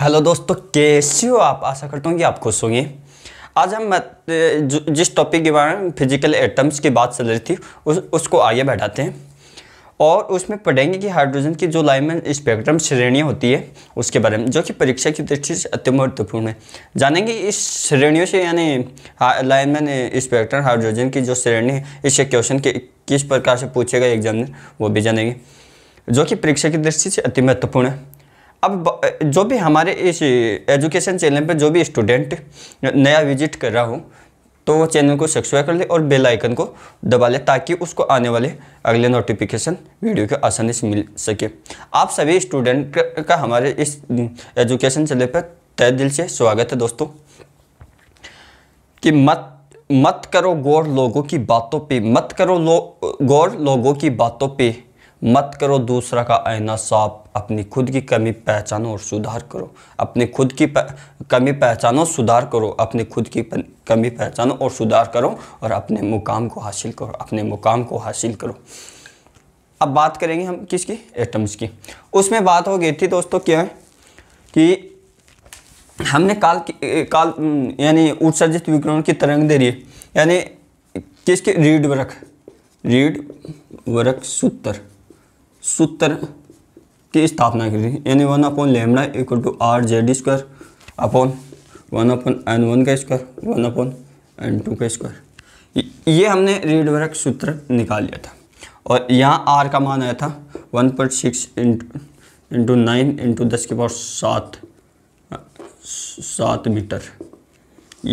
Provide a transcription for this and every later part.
hello दोस्तों कैसे हो आप आशा करता हूँ कि आप खुश होंगे आज हम जिस टॉपिक के बारे में फिजिकल एटम्स की बात चल रही थी उस उसको आगे बढ़ाते हैं और उसमें पढ़ेंगे कि हाइड्रोजन की जो लाइमन स्पेक्ट्रम श्रेणियाँ होती है उसके बारे में जो कि परीक्षा की दृष्टि से अति महत्वपूर्ण है जानेंगे इस श्रेणियों से यानी लाइमन स्पेक्ट्रम हाइड्रोजन की जो श्रेणी है इससे क्वेश्चन के किस प्रकार से पूछेगा एग्जाम में वो भी जानेंगे जो कि परीक्षा की दृष्टि से अति महत्वपूर्ण है अब जो भी हमारे इस एजुकेशन चैनल पर जो भी स्टूडेंट नया विजिट कर रहा हूँ तो वो चैनल को सब्सक्राइब कर ले और बेल आइकन को दबा ले ताकि उसको आने वाले अगले नोटिफिकेशन वीडियो के आसानी से मिल सके आप सभी स्टूडेंट का हमारे इस एजुकेशन चैनल पर तय दिल से स्वागत है दोस्तों कि मत मत करो गौर लोगों की बातों पे मत करो लो गौर लोगों की बातों पे मत करो दूसरा का आईना साफ अपनी खुद की कमी पहचानो और सुधार करो अपनी खुद की कमी पहचानो सुधार करो अपनी खुद की कमी पहचानो और सुधार करो और अपने मुकाम को हासिल करो अपने मुकाम को हासिल करो अब बात करेंगे हम किसकी एटम्स की उसमें बात हो गई थी दोस्तों क्या है कि हमने काल काल यानी उत्सर्जित विकिरण की तरंग दे रही है यानी किसके रीड वर्क रीड वरक सूत्र सूत्र की स्थापना की थी यानी one upon lambda equal to R Z square upon one upon N one का square one upon N two का स्क्वायर ये हमने रीडवर्क सूत्र निकाल लिया था और यहाँ आर का मान आया था one point six into nine into दस के पावर सात सात मीटर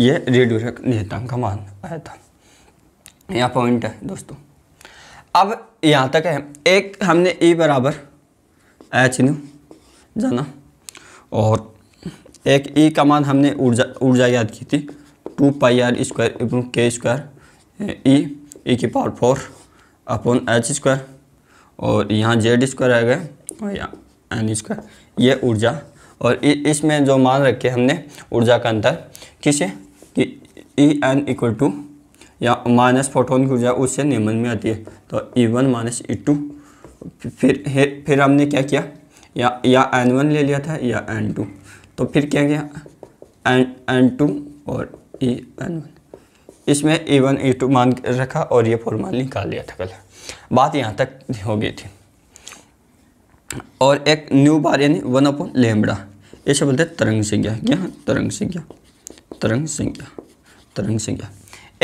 ये रेडियो नियतांक का मान आया था यहाँ पॉइंट है दोस्तों अब यहाँ तक है एक हमने ई बराबर एच न्यू जाना और एक ई e का मान हमने ऊर्जा ऊर्जा याद की थी टू पाई आर स्क्वायर एवं K square E e, E e की power four upon H square और यहाँ जेड स्क्वायर आ गए और यहाँ एन स्क्वायर ये ऊर्जा और इसमें जो मान रखे हमने ऊर्जा का अंतर किसे कि ई एन इक्वल टू या माइनस फोटोन की ऊर्जा उससे निम्न में आती है तो E one minus E two फिर फिर हमने क्या किया या या एन वन ले लिया था या एन टू तो फिर क्या गया एन एन टू और ए एन वन इसमें ए वन ए टू मान रखा और ये फॉर्मूला निकाल लिया था कल बात यहाँ तक हो गई थी और एक न्यू बार यानी वन अपॉन लेमड़ा इसे बोलते हैं तरंग संज्ञा क्या तरंग संज्ञा तरंग संज्ञा तरंग संज्ञा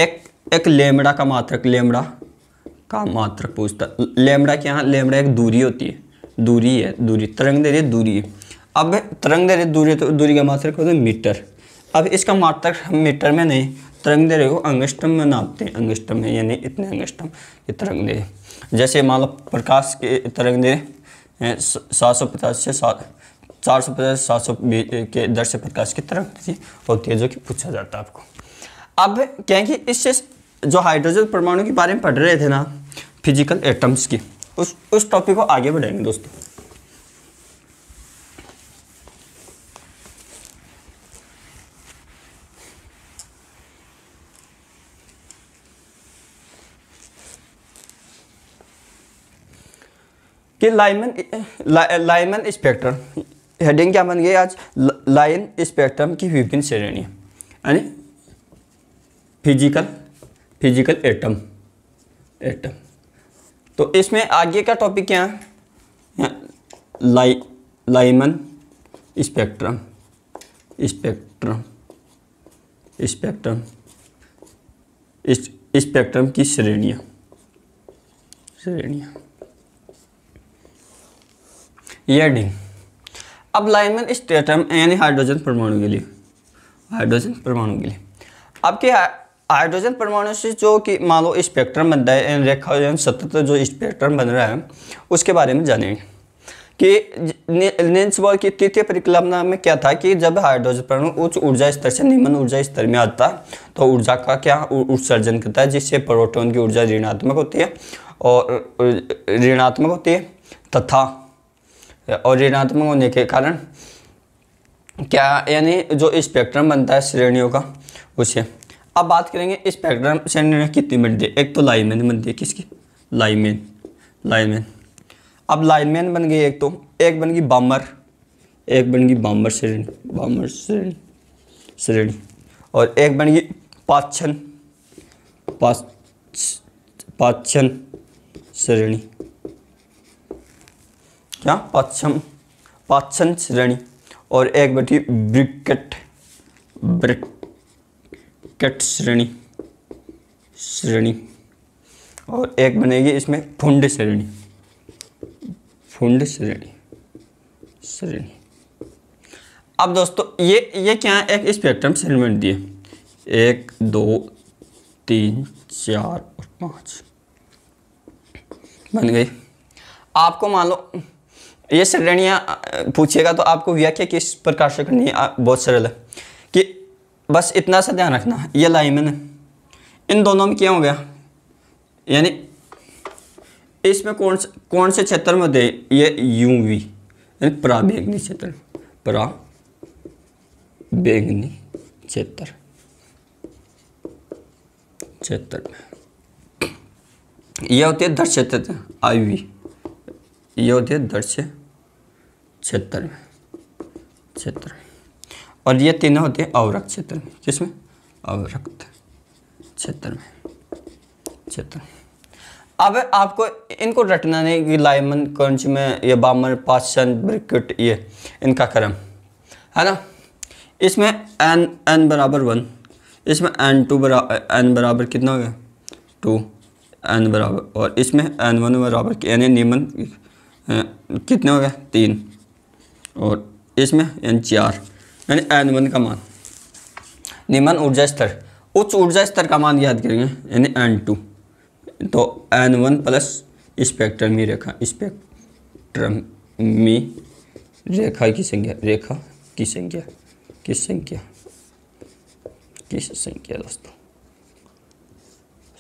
एक एक लेमड़ा का मात्रक लेमड़ा का मात्रक पूछता लेमड़ा के यहाँ लेमड़ा एक दूरी होती है दूरी है दूरी तरंग दे रही है दूरी अब तरंग दे रही दूरी तो दूरी का मात्रक होता है मीटर अब इसका मात्रक हम मीटर में नहीं तरंग दे रहे को अंगष्टम में नापते हैं अंगष्टम है यानी इतने अंगष्टम ये तरंग दे जैसे मान लो प्रकाश के तरंग दे सात सौ पचास से सात चार सौ पचास सात सौ के दर से प्रकाश की तरंग होती है जो कि पूछा जाता है आपको अब क्या कि इससे जो हाइड्रोजन परमाणु के बारे में पढ़ रहे थे ना फिजिकल एटम्स की उस उस टॉपिक को आगे बढ़ाएंगे दोस्तों कि लाइमन ला, लाइमन स्पेक्ट्रम हेडिंग क्या बन गई आज लाइन स्पेक्ट्रम की विभिन्न श्रेणी यानी फिजिकल फिजिकल एटम एटम तो इसमें आगे का टॉपिक क्या है लाई Lyman spectrum spectrum spectrum spectrum की श्रेणियाँ श्रेणियाँ यह अब लाइमन स्टेटम यानी हाइड्रोजन परमाणु के लिए हाइड्रोजन परमाणु के लिए आपके हाइड्रोजन परमाणु से जो कि मान लो स्पेक्ट्रम बनता है रेखा सतत जो स्पेक्ट्रम बन रहा है उसके बारे में जानेंगे कि लेंस बॉल की तृतीय परिकल्पना में क्या था कि जब हाइड्रोजन परमाणु उच्च ऊर्जा स्तर से निम्न ऊर्जा स्तर में आता है तो ऊर्जा का क्या उत्सर्जन करता है जिससे प्रोटोन की ऊर्जा ऋणात्मक होती है और ऋणात्मक होती है तथा और ऋणात्मक होने के कारण क्या यानी जो स्पेक्ट्रम बनता है श्रेणियों का उसे अब बात करेंगे स्पेक्ट्रम सेंटर कितनी बनती है एक तो लाइनमैन बनती है किसकी लाइनमैन लाइनमैन अब लाइनमैन बन गई एक तो एक बन गई बामर एक बन गई बामर श्रेणी बामर श्रेणी श्रेणी और एक बन गई पाचन पाच पाचन श्रेणी क्या पाचम पाचन श्रेणी और एक बटी ब्रिकेट ब्रिक कट श्रेणी श्रेणी और एक बनेगी इसमें फुंड श्रेणी फुंड श्रेणी श्रेणी अब दोस्तों ये ये क्या है एक स्पेक्ट्रम सेगमेंट दिए एक दो तीन चार और पाँच बन गई आपको मान लो ये श्रेणियाँ पूछिएगा तो आपको व्याख्या किस प्रकार से करनी है बहुत सरल है कि बस इतना सा ध्यान रखना ये लाई मैंने इन दोनों में क्या हो गया यानी इसमें कौन से कौन से क्षेत्र में दे ये यू वी यानी प्राबेगनी क्षेत्र प्रा बेगनी क्षेत्र क्षेत्र में यह होती है दर्श क्षेत्र आई वी यह होती है दर्श क्षेत्र में क्षेत्र और ये तीनों होती हैं अवरक्त क्षेत्र में किसमें अवरक्त क्षेत्र में क्षेत्र अब आपको इनको रटना नहीं कि लाइमन कंच में ये बामन पाचन ब्रिकट ये इनका क्रम है ना इसमें एन एन बराबर वन इसमें एन टू बराबर एन बराबर कितना हो गया टू एन बराबर और इसमें एन वन बराबर यानी निमन कितने हो गए तीन और इसमें एन चार यानी एन वन का मान निम्न ऊर्जा स्तर उच्च ऊर्जा स्तर का मान याद करेंगे यानी एन टू तो एन वन प्लस स्पेक्ट्रमी रेखा स्पेक्ट्रमी रेखा की संख्या रेखा की संख्या किस संख्या किस संख्या दोस्तों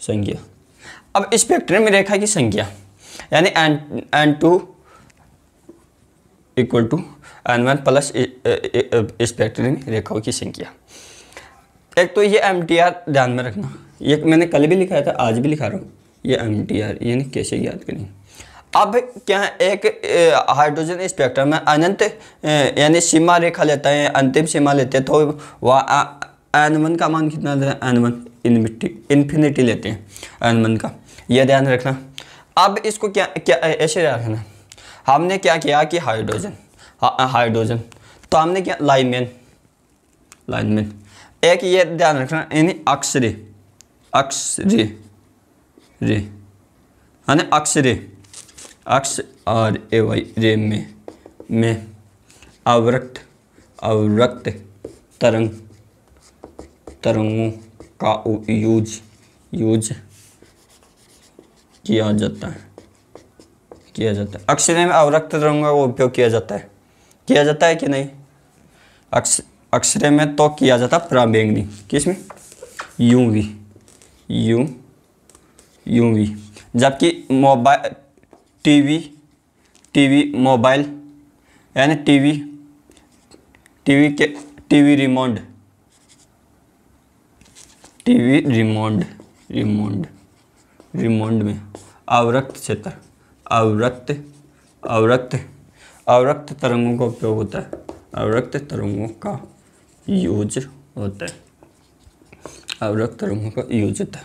संख्या अब स्पेक्ट्रम में रेखा की संख्या यानी N N two equal to N one plus स्पेक्ट्रिंग रेखाओं की संख्या एक तो ये एम ध्यान में रखना ये मैंने कल भी लिखाया था आज भी लिखा रहा हूँ ये एम टी आर यानी कैसे याद करें अब क्या एक हाइड्रोजन स्पेक्ट्रम में अनंत यानी सीमा रेखा लेता है अंतिम सीमा लेते हैं तो वह वन का मान कितना है एन वन इन्फिनिटी लेते हैं एन वन का यह ध्यान रखना अब इसको क्या क्या ऐसे रखना हमने क्या किया कि हाइड्रोजन हाइड्रोजन तो हमने क्या लाइनमैन लाइनमैन एक ये ध्यान रखना यानी अक्षरे अक्षरे रे है ना अक्षरे अक्ष आर ए वाई रे में में अवरक्त अवरक्त तरंग तरंगों का यूज यूज किया जाता है किया जाता है अक्षरे में अवरक्त तरंगों का उपयोग किया जाता है किया जाता है कि नहीं अक्ष अक्षरे में तो किया जाता प्राबेंगनी किस में U V U U V जबकि मोबाइल टीवी टीवी मोबाइल यानी टीवी टीवी के TV remote TV remote remote remote में अवरक्त क्षेत्र अवरक्त अवरक्त अवरक्त तरंगों का उपयोग होता है अवरक्त तरंगों का यूज होता है अवरक्त तरंगों का यूज होता है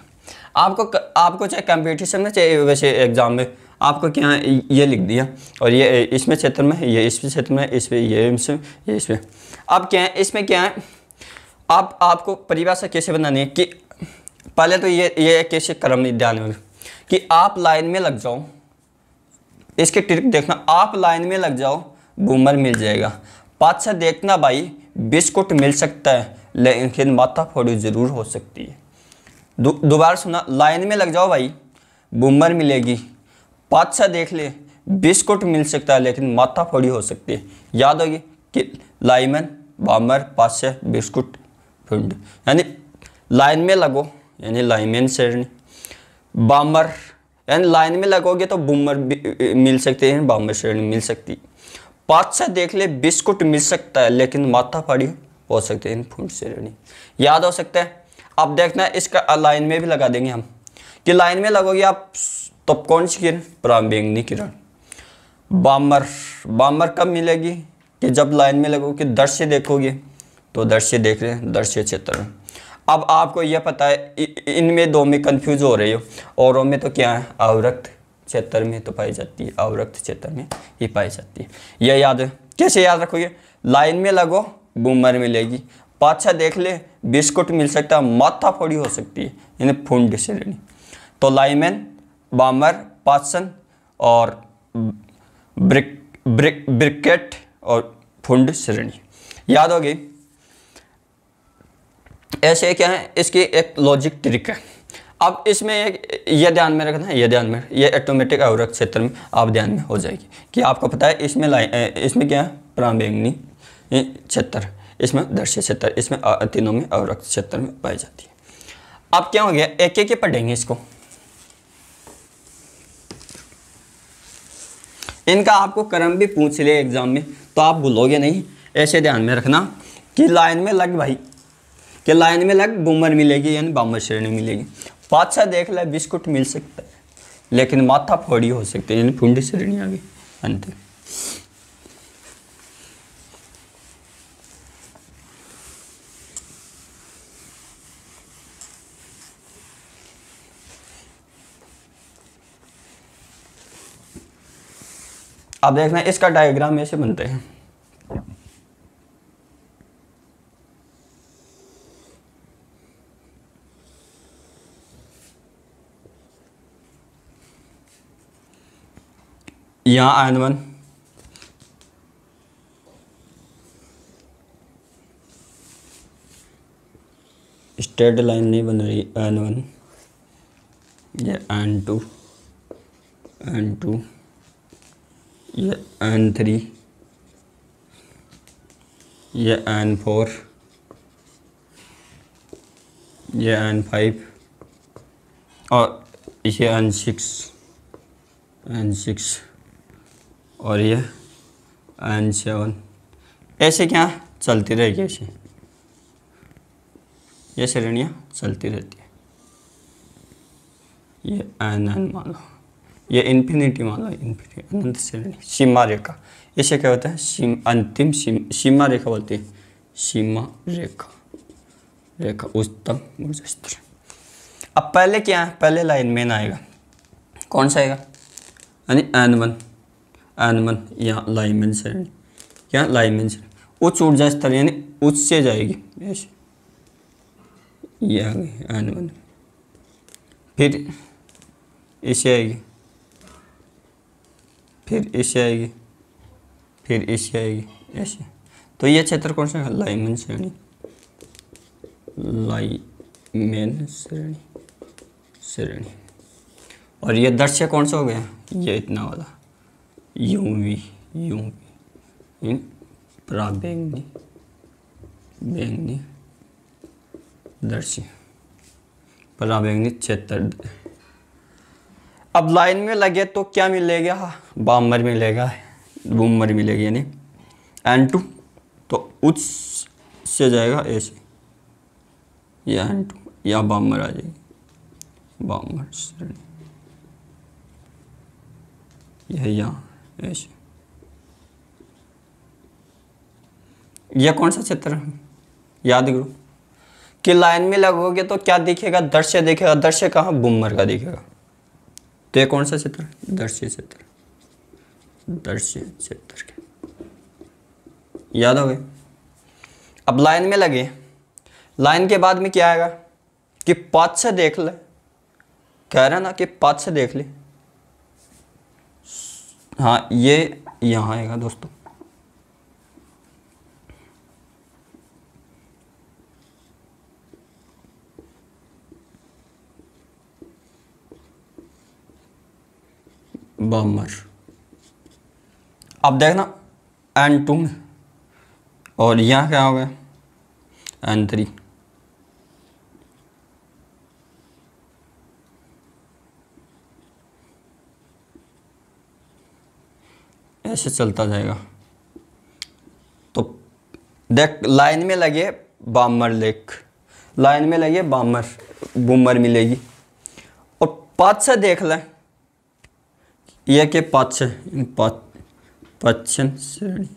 आपको आपको चाहे कंपटीशन में चाहे वैसे एग्ज़ाम में आपको क्या है ये लिख दिया और ये इसमें क्षेत्र में ये इसमें क्षेत्र में इसमें ये इसमें ये इसमें अब क्या है इसमें क्या है आप आपको परिभाषा कैसे बनानी है कि पहले तो ये ये कैसे क्रम ध्यान में कि आप लाइन में लग जाओ इसके ट्रिक देखना आप लाइन में लग जाओ बूमर मिल जाएगा बादशाह देखना भाई बिस्कुट मिल सकता है लेकिन माथा फोड़ी ज़रूर हो सकती है दोबारा दु, सुना लाइन में लग जाओ भाई बूमर मिलेगी बादशाह देख ले बिस्कुट मिल सकता है लेकिन माथा फोड़ी हो सकती है याद होगी कि लाइमन बामर पादशाह बिस्कुट फुंड यानी लाइन में लगो यानी लाइमेन शेरणी बामर यानी लाइन में लगोगे तो बूमर मिल सकते हैं बाम्बे श्रेणी मिल सकती से देख ले बिस्कुट मिल सकता है लेकिन माथा फाड़ी हो सकती है फूड श्रेणी याद हो सकता है अब देखना इसका लाइन में भी लगा देंगे हम कि लाइन में लगोगे आप तो कौन सी किरण प्राबेंगनी किरण बामर बामर कब मिलेगी कि जब लाइन में लगोगे दृश्य देखोगे तो दृश्य देख रहे हैं दृश्य क्षेत्र अब आपको यह पता है इनमें दो में कंफ्यूज हो रही हो औरों में तो क्या है अवरक्त क्षेत्र में तो पाई जाती है अवरक्त क्षेत्र में ही पाई जाती है यह याद है कैसे याद रखोगे लाइन में लगो बूमर मिलेगी पाछा देख ले बिस्कुट मिल सकता है माथा फोड़ी हो सकती है यानी फुंड श्रेणी तो लाइमेन बामर पाचन और ब्रिक ब्रिक ब्रिकेट और फुंड श्रेणी याद हो गई ऐसे क्या है इसकी एक लॉजिक ट्रिक है अब इसमें एक ये ध्यान में रखना है ये ध्यान में ये ऑटोमेटिक अवरक क्षेत्र में आप ध्यान में हो जाएगी कि आपको पता है इसमें लाइन इसमें क्या है प्राबेंगनी क्षेत्र इसमें दृश्य क्षेत्र इसमें तीनों में अवरक क्षेत्र में पाई जाती है अब क्या हो गया एक एक पढ़ेंगे इसको इनका आपको क्रम भी पूछ लिया एग्जाम में तो आप भूलोगे नहीं ऐसे ध्यान में रखना कि लाइन में लग भाई कि लाइन में लग बुमर मिलेगी यानी बामर श्रेणी मिलेगी बादशाह देख ला बिस्कुट मिल सकता है लेकिन माथा फोड़ी हो सकती है यानी फुंडी श्रेणी आ गई अंत आप देखना इसका डायग्राम ऐसे बनते हैं यहाँ आयन वन स्ट्रेट लाइन नहीं बन रही आयन वन ये आयन टू आयन टू ये आयन थ्री ये आयन फोर ये आयन फाइव और ये आयन सिक्स आयन सिक्स और ये एन सेवन ऐसे क्या चलती रहेगी ऐसे ये श्रेणियाँ चलती रहती है ये एन एन मान लो ये इन्फिनिटी मान लो इन्फिनिटी अनंत श्रेणी सीमा रेखा इसे क्या होता है सीम अंतिम सीमा रेखा बोलती है सीमा रेखा रेखा उत्तम ऊर्जा स्तर अब पहले क्या है पहले लाइन मेन आएगा कौन सा आएगा यानी एन वन एनमन या लाइमन श्रेणी या लाइमन श्रेणी उच्च ऊर्जा स्तर यानी उच्च से जाएगी ये आ गई फिर इसे आएगी फिर इसे आएगी फिर इसे आएगी ऐसे तो ये क्षेत्र कौन सा है लाइमन श्रेणी लाइमेन श्रेणी श्रेणी और ये दृश्य कौन सा हो गया ये इतना वाला यूवी यूवी इन प्राबैंगनी बैंगनी दर्शी प्राबैंगनी चेतर अब लाइन में लगे तो क्या मिलेगा बामर मिलेगा बूमर मिलेगी यानी एन टू तो उच्च से जाएगा ए से या एन टू या बामर आ जाएगी बामर यह यहाँ यह कौन सा चित्र है याद करो कि लाइन में लगोगे तो क्या दिखेगा दृश्य दिखेगा दृश्य कहाँ बुमर का दिखेगा तो ये कौन सा चित्र है दृश्य चित्र दृश्य चित्र याद हो गए अब लाइन में लगे लाइन के बाद में क्या आएगा कि पाँच से देख ले कह रहे ना कि पाँच से देख ले हाँ ये यहाँ आएगा दोस्तों बमर अब देखना एन टू और यहाँ क्या हो गया एन थ्री ऐसे चलता जाएगा तो देख लाइन में लगे बामर लेक लाइन में लगे बामर बूमर मिलेगी और पाँच से देख लें यह के पाँच से पाँच श्रेणी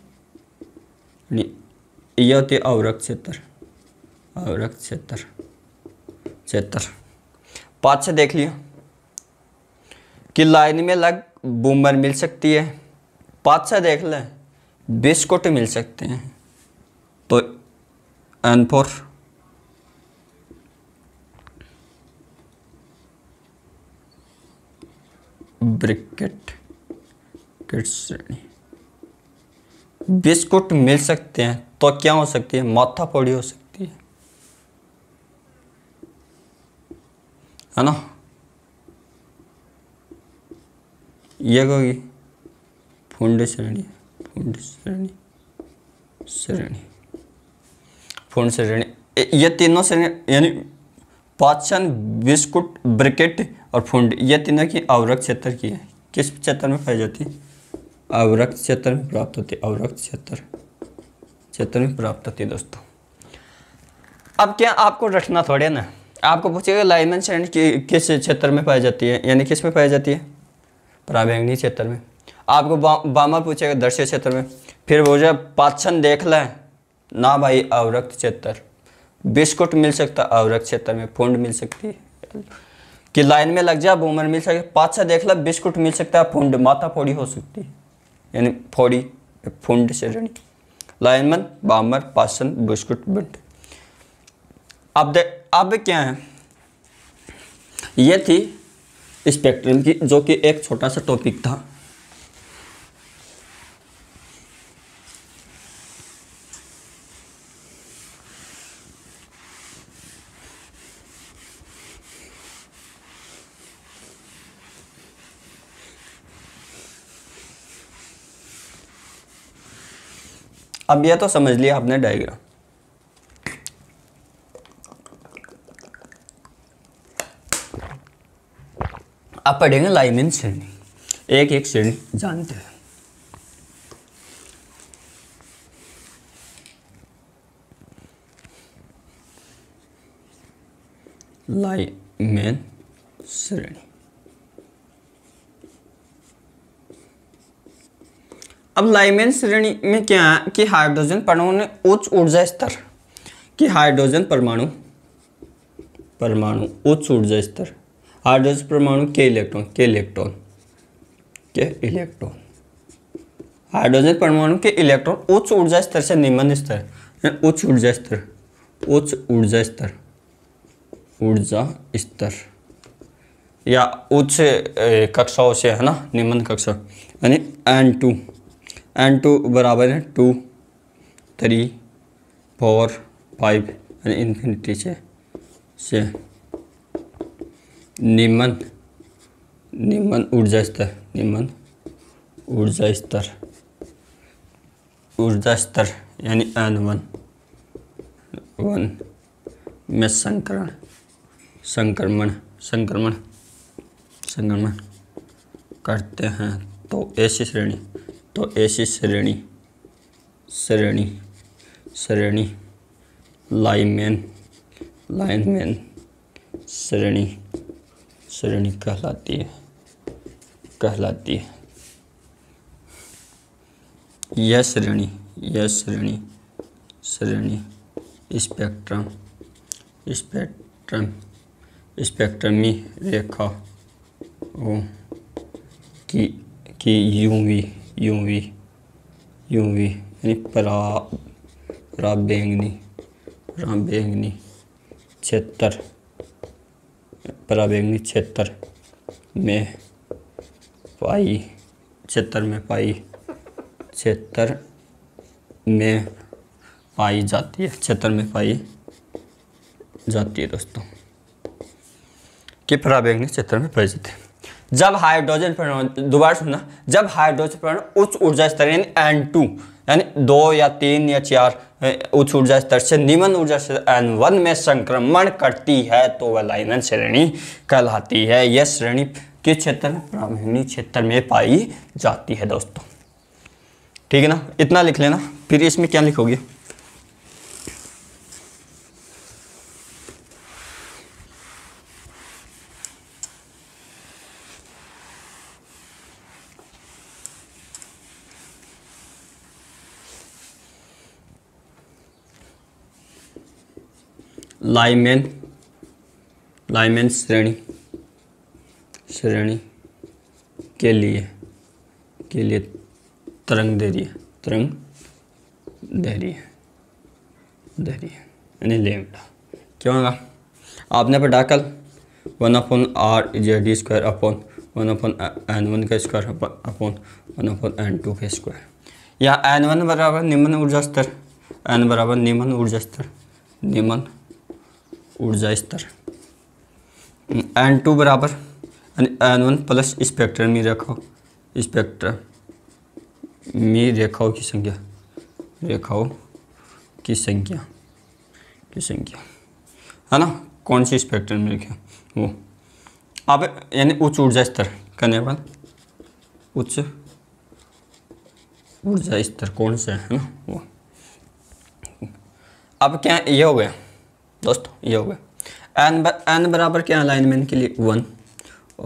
यह होती अवरक क्षेत्र अवरक क्षेत्र क्षेत्र पाँच से देख लिया कि लाइन में लग बूमर मिल सकती है पाँच देख लें बिस्कुट मिल सकते हैं तो एन फोर ब्रिकेट किड्स श्रेणी बिस्कुट मिल सकते हैं तो क्या हो सकती है माथा पौड़ी हो सकती है है ना ये होगी फुंड श्रेणी फुंड श्रेणी श्रेणी फुंड श्रेणी ये तीनों श्रेणी यानी पाचन बिस्कुट ब्रिकेट और फुंड ये तीनों की अवरक्त क्षेत्र की है किस क्षेत्र में पाई जाती अवरक्त क्षेत्र में प्राप्त होती अवरक्त क्षेत्र क्षेत्र में प्राप्त होती है दोस्तों अब क्या आपको रखना थोड़े ना आपको पूछेगा लाइमन श्रेणी किस क्षेत्र में पाई जाती है यानी किस में पाई जाती है पराबैंगनी क्षेत्र में आपको बामर पूछेगा दृश्य क्षेत्र में फिर जो पाचन देख लें ना भाई अवरक्त क्षेत्र बिस्कुट मिल सकता अवरक्त क्षेत्र में फूड मिल सकती है कि लाइन में लग जाए बूमर मिल सके पाचा देख ला बिस्कुट मिल सकता है फूड माता फोड़ी हो सकती है यानी फोड़ी फूड से ऋणी लाइनमन बामर पाचन बिस्कुट बंट अब दे अब क्या है ये थी स्पेक्ट्रम की जो कि एक छोटा सा टॉपिक था अब यह तो समझ लिया आपने डायग्राम आप पढ़ेंगे लाइमिन श्रेणी एक एक श्रेणी जानते हैं लाइमेन श्रेणी अब लाइमेन श्रेणी में क्या है कि हाइड्रोजन परमाणु ने उच्च ऊर्जा स्तर कि हाइड्रोजन परमाणु परमाणु उच्च ऊर्जा स्तर हाइड्रोजन परमाणु के इलेक्ट्रॉन के इलेक्ट्रॉन के इलेक्ट्रॉन हाइड्रोजन परमाणु के इलेक्ट्रॉन उच्च ऊर्जा स्तर से निम्न स्तर उच्च ऊर्जा स्तर उच्च ऊर्जा स्तर ऊर्जा स्तर या उच्च कक्षाओं से है ना निम्न कक्षा यानी एन टू एन टू बराबर है टू थ्री फोर फाइव यानी इन्फिनिटी से से निम्न निम्न ऊर्जा स्तर निम्न ऊर्जा स्तर ऊर्जा स्तर यानी एन वन वन में संक्रमण संक्रमण संक्रमण संक्रमण करते हैं तो ऐसी श्रेणी तो ऐसी श्रेणी श्रेणी श्रेणी लाइनमैन लाइनमैन श्रेणी श्रेणी कहलाती है कहलाती है यह श्रेणी यह श्रेणी श्रेणी स्पेक्ट्रम स्पेक्ट्रम स्पेक्ट्रमी रेखा की की यूवी यूं भी यूं भी यानी परा परा बैंगनी परा बैंगनी छिहत्तर परा बैंगनी छिहत्तर में पाई छिहत्तर में पाई छिहत्तर में पाई जाती है छिहत्तर में पाई जाती है दोस्तों कि परा बैंगनी छिहत्तर में पाई जाती है जब हाइड्रोजन परमाणु दोबारा सुनना जब हाइड्रोजन परमाणु उच्च ऊर्जा स्तर यानी एन टू यानी दो या तीन या चार उच्च ऊर्जा स्तर से निम्न ऊर्जा स्तर एन वन में संक्रमण करती है तो वह लाइनन श्रेणी कहलाती है यह श्रेणी किस क्षेत्र में ब्राह्मणी क्षेत्र में पाई जाती है दोस्तों ठीक है ना इतना लिख लेना फिर इसमें क्या लिखोगे लाइमेन लाइमेन श्रेणी श्रेणी के लिए के लिए तरंग दे रही है तरंग दे रही है दे रही है यानी लेमडा क्यों होगा आपने पर डाकल one upon R J D square upon one upon N one का square upon one upon N two का स्क्वायर या एन वन बराबर निम्न ऊर्जा स्तर एन बराबर निम्न ऊर्जा स्तर निम्न ऊर्जा स्तर एन टू बराबर एन वन प्लस स्पेक्ट्रम में रेखाओ स्पेक्ट्रम में रेखाओं की संख्या रेखाओं की संख्या की संख्या है ना कौन सी स्पेक्ट्रम में रेखा वो अब यानी उच्च ऊर्जा स्तर करने पर उच्च ऊर्जा स्तर कौन सा है ना वो अब क्या ये हो गया दोस्तों ये हो गया एन एन बराबर क्या है लाइनमैन के लिए वन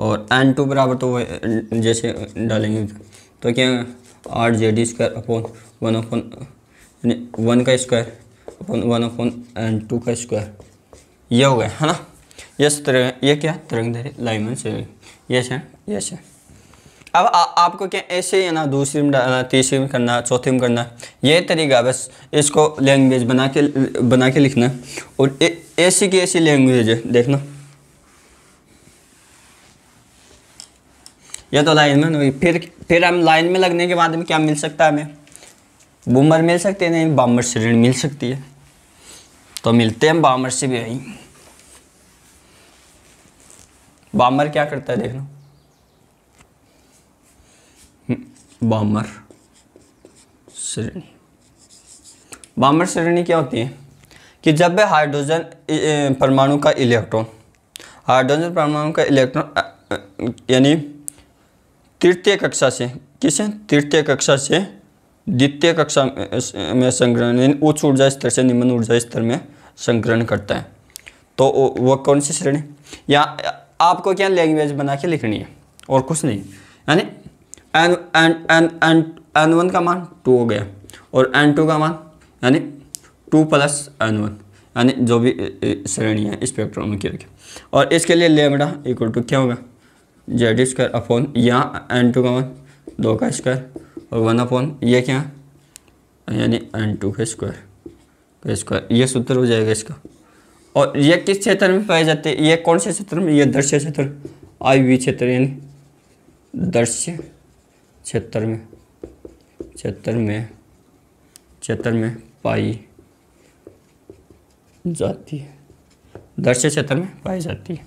और एन टू बराबर तो जैसे डालेंगे तो क्या आठ J D square upon one upon यानी वन का square upon one upon N two का स्क्वायर ये हो गया है ना यस तरंग ये क्या तरंग धैर्य लाइमन से यस है यस है अब आ, आपको क्या ऐसे ही ना दूसरी में डालना तीसरी में करना चौथी में करना ये तरीका बस इसको लैंग्वेज बना के बना के लिखना और ऐसी की ऐसी लैंग्वेज है देखना यह तो लाइन में नहीं फिर फिर हम लाइन में लगने के बाद में क्या मिल सकता है हमें बूमर मिल सकते हैं नहीं बामर से ऋण मिल सकती है तो मिलते हैं बामर से भी वहीं बामर क्या करता है देखना बामर श्रेणी बामर श्रेणी क्या होती है कि जब हाइड्रोजन परमाणु का इलेक्ट्रॉन हाइड्रोजन परमाणु का इलेक्ट्रॉन यानी तृतीय कक्षा से किसे तृतीय कक्षा से द्वितीय कक्षा में संग्रहण यानी उच्च ऊर्जा स्तर से निम्न ऊर्जा स्तर में संग्रहण करता है तो वो कौन सी श्रेणी या आपको क्या लैंग्वेज बना के लिखनी है और कुछ नहीं यानी N N N N N one का मान टू हो गया और एन टू का मान यानी टू प्लस एन वन यानी जो भी श्रेणी है स्पेक्ट्रोम की रखें और इसके लिए लेमडा इक्वल टू क्या होगा जेड स्क्वायर अपॉन यहाँ एन टू का वन दो का स्क्वायर और वन अपॉन ये क्या यानी एन टू का स्क्वायर का स्क्वायर ये सूत्र हो जाएगा इसका और ये किस क्षेत्र में पाए जाते हैं ये कौन से क्षेत्र में ये दृश्य क्षेत्र आई वी क्षेत्र यानी दृश्य छिहत्तर में छिहत्तर में छिहत्तर में पाई जाती है से क्षेत्र में पाई जाती है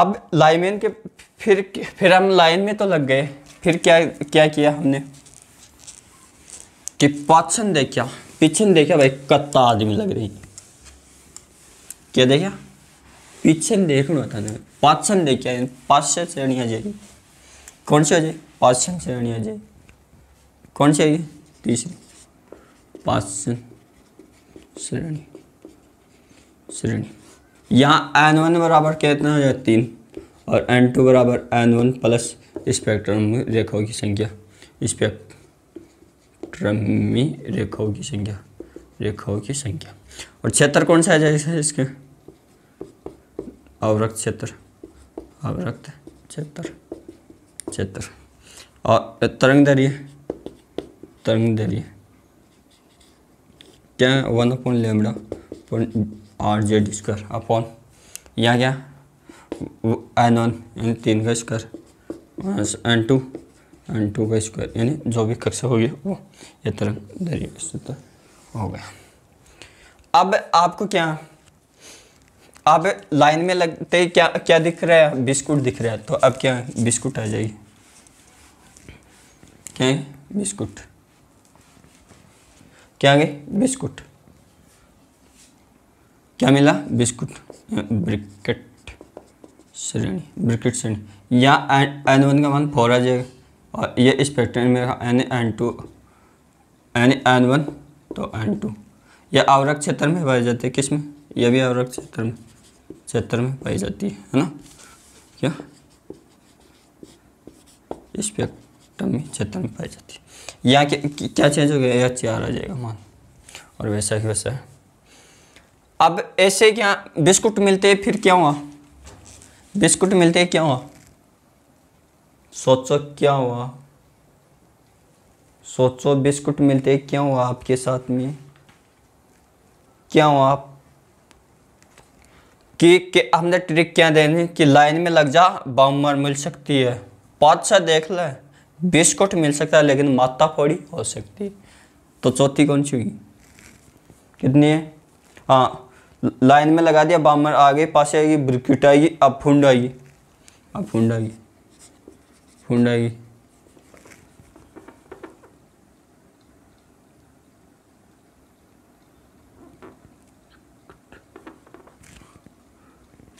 अब लाइमेन के फिर फिर हम लाइन में तो लग गए फिर क्या क्या किया हमने कि पाचन देखा पीछे देखा भाई कत्ता आदमी लग रही क्या देखा पीछे देखना था ना पाचन देखा पाश्य श्रेणियाँ जाएगी कौन सी हो जाएगी पाचन श्रेणी है जी कौन सी आएगी तीसरी पाचन श्रेणी श्रेणी यहाँ एन वन बराबर कितना हो जाए तीन और एन टू बराबर एन वन प्लस स्पेक्ट्रम रेखाओं की संख्या स्पेक्ट्रम में रेखाओं की संख्या रेखाओं की संख्या और क्षेत्र कौन सा आ जाएगा इसके अवरक्त क्षेत्र अवरक्त क्षेत्र क्षेत्र और तरंग दरिए तरंग दरिए क्या है one upon lambda R Z square upon यहाँ क्या एन वन यानी तीन का square minus N two N two का स्क्वायर यानी जो भी कक्षा होगी वो ये तरंग दरिए तो हो गया अब आपको क्या आप लाइन में लगते क्या क्या दिख रहा है बिस्कुट दिख रहा है तो अब क्या बिस्कुट आ जाएगी क्या है बिस्कुट क्या आगे बिस्कुट क्या मिला बिस्कुट ब्रिकेट श्रेणी ब्रिकेट श्रेणी या एन वन का मान फोर आ जाएगा और ये इस पैटर्न में रहा N N two N N one तो एन टू यह आवरक क्षेत्र में पाई जाती है किस में यह भी आवरक क्षेत्र में क्षेत्र में पाई जाती है है ना क्या इस पैक्ट टर्म क्षेत्र में पाई जाती है यहाँ क्या चेंज हो गया यह चार आ जाएगा मान और वैसा ही वैसा है अब ऐसे क्या बिस्कुट मिलते फिर क्या हुआ बिस्कुट मिलते क्या हुआ सोचो क्या हुआ सोचो बिस्कुट मिलते क्या हुआ आपके साथ में क्या हुआ आप कि, कि हमने ट्रिक क्या देनी कि लाइन में लग जा बाउमर मिल सकती है पाँच देख ले बिस्कुट मिल सकता है लेकिन माता फोड़ी हो सकती तो चौथी कौन सी हुई कितनी है हाँ लाइन में लगा दिया बामर आगे पास आएगी ब्रिकट आएगी अब फुंड आएगी अब फुंड आएगी फुंड आएगी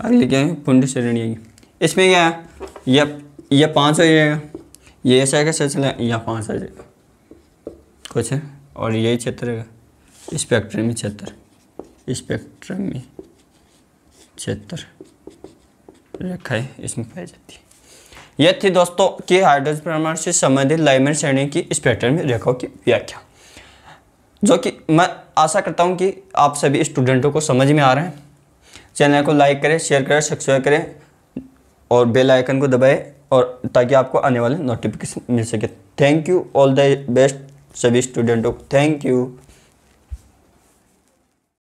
अगली क्या है पुण्य श्रेणी आएगी इसमें क्या है यह यह पाँच हो जाएगा ये ऐसा का सच चला यहाँ पाँच आ कुछ है और यही क्षेत्र है क्षेत्र स्पेक्ट्रम क्षेत्र रेखा है इसमें पाई जाती है यह थी दोस्तों की हाइड्रोजन परमाणु से संबंधित लाइमेन श्रेणी की स्पेक्ट्रम रेखाओं की व्याख्या जो कि मैं आशा करता हूँ कि आप सभी स्टूडेंटों को समझ में आ रहे हैं चैनल को लाइक करें शेयर करें सब्सक्राइब करें और बेल आइकन को दबाएं और ताकि आपको आने वाले नोटिफिकेशन मिल सके thank you all the best सभी स्टूडेंटों को थैंक यू